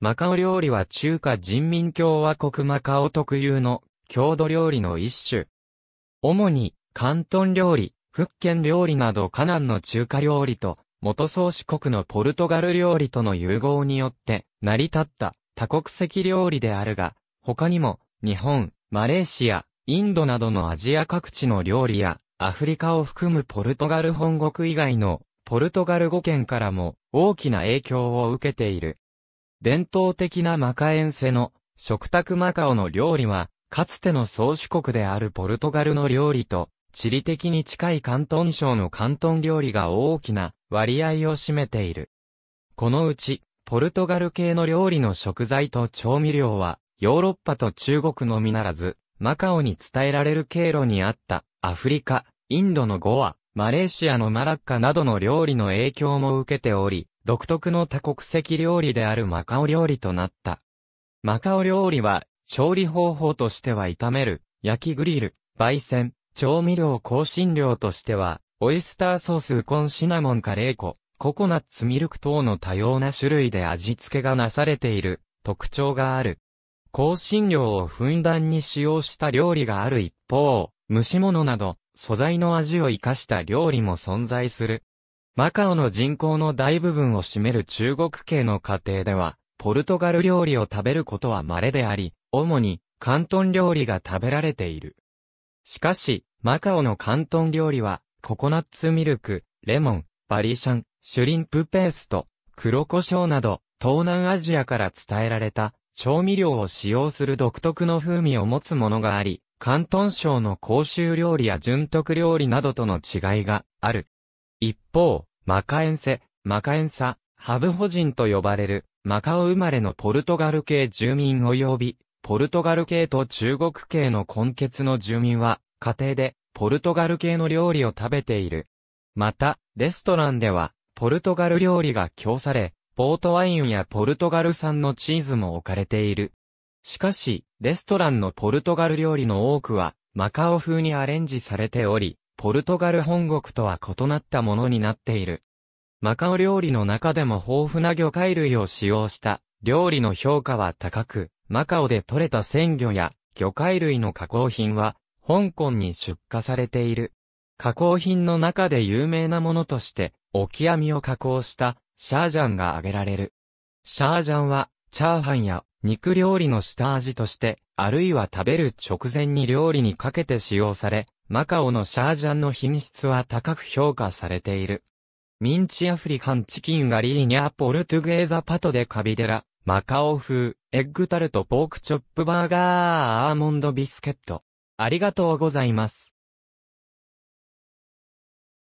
マカオ料理は中華人民共和国マカオ特有の郷土料理の一種。主に、広東料理、福建料理などカナンの中華料理と、元宗主国のポルトガル料理との融合によって成り立った多国籍料理であるが、他にも、日本、マレーシア、インドなどのアジア各地の料理や、アフリカを含むポルトガル本国以外の、ポルトガル語圏からも大きな影響を受けている。伝統的なマカエンセの食卓マカオの料理は、かつての宗主国であるポルトガルの料理と、地理的に近い広東省の広東料理が大きな割合を占めている。このうち、ポルトガル系の料理の食材と調味料は、ヨーロッパと中国のみならず、マカオに伝えられる経路にあったアフリカ、インドのゴア、マレーシアのマラッカなどの料理の影響も受けており、独特の多国籍料理であるマカオ料理となった。マカオ料理は、調理方法としては炒める、焼きグリル、焙煎、調味料香辛料としては、オイスターソースウコンシナモンカレー粉、ココナッツミルク等の多様な種類で味付けがなされている特徴がある。香辛料をふんだんに使用した料理がある一方、蒸し物など素材の味を活かした料理も存在する。マカオの人口の大部分を占める中国系の家庭では、ポルトガル料理を食べることは稀であり、主に、広東料理が食べられている。しかし、マカオの広東料理は、ココナッツミルク、レモン、バリシャン、シュリンプペースト、黒胡椒など、東南アジアから伝えられた、調味料を使用する独特の風味を持つものがあり、広東省の公衆料理や純徳料理などとの違いがある。一方、マカエンセ、マカエンサ、ハブホ人と呼ばれる、マカオ生まれのポルトガル系住民及び、ポルトガル系と中国系の根血の住民は、家庭で、ポルトガル系の料理を食べている。また、レストランでは、ポルトガル料理が供され、ポートワインやポルトガル産のチーズも置かれている。しかし、レストランのポルトガル料理の多くは、マカオ風にアレンジされており、ポルトガル本国とは異なったものになっている。マカオ料理の中でも豊富な魚介類を使用した料理の評価は高く、マカオで採れた鮮魚や魚介類の加工品は香港に出荷されている。加工品の中で有名なものとして、オキアミを加工したシャージャンが挙げられる。シャージャンはチャーハンや肉料理の下味として、あるいは食べる直前に料理にかけて使用され、マカオのシャージャンの品質は高く評価されている。ミンチアフリカンチキンガリーニャポルトゥゲーザパトでカビデラ、マカオ風、エッグタルトポークチョップバーガーアーモンドビスケット。ありがとうございます。